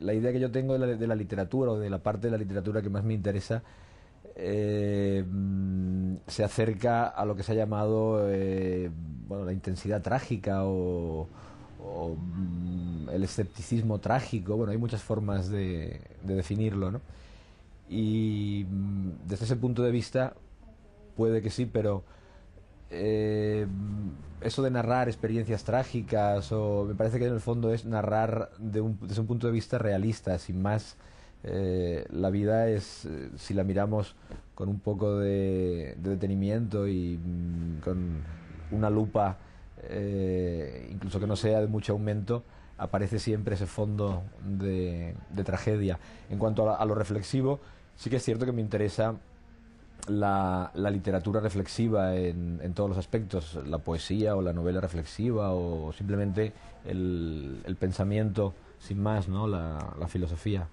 la idea que yo tengo de la, literatura o de la parte de la literatura que más me interesa eh, mm, se acerca a lo que se ha llamado eh, la intensidad trágica o, mm, el escepticismo trágico. Bueno, hay muchas formas de, definirlo, ¿no? Y mm, desde ese punto de vista, puede que sí, pero eh, eso de narrar experiencias trágicas o me parece que en el fondo es narrar desde un punto de vista realista, sin más. Eh, la vida es, eh, si la miramos con un poco de, detenimiento y mm, con una lupa, eh, incluso que no sea de mucho aumento, aparece siempre ese fondo de, tragedia. En cuanto a, a lo reflexivo, sí que es cierto que me interesa la, literatura reflexiva en, todos los aspectos, la poesía o la novela reflexiva o simplemente el, pensamiento sin más, ¿no? la filosofía.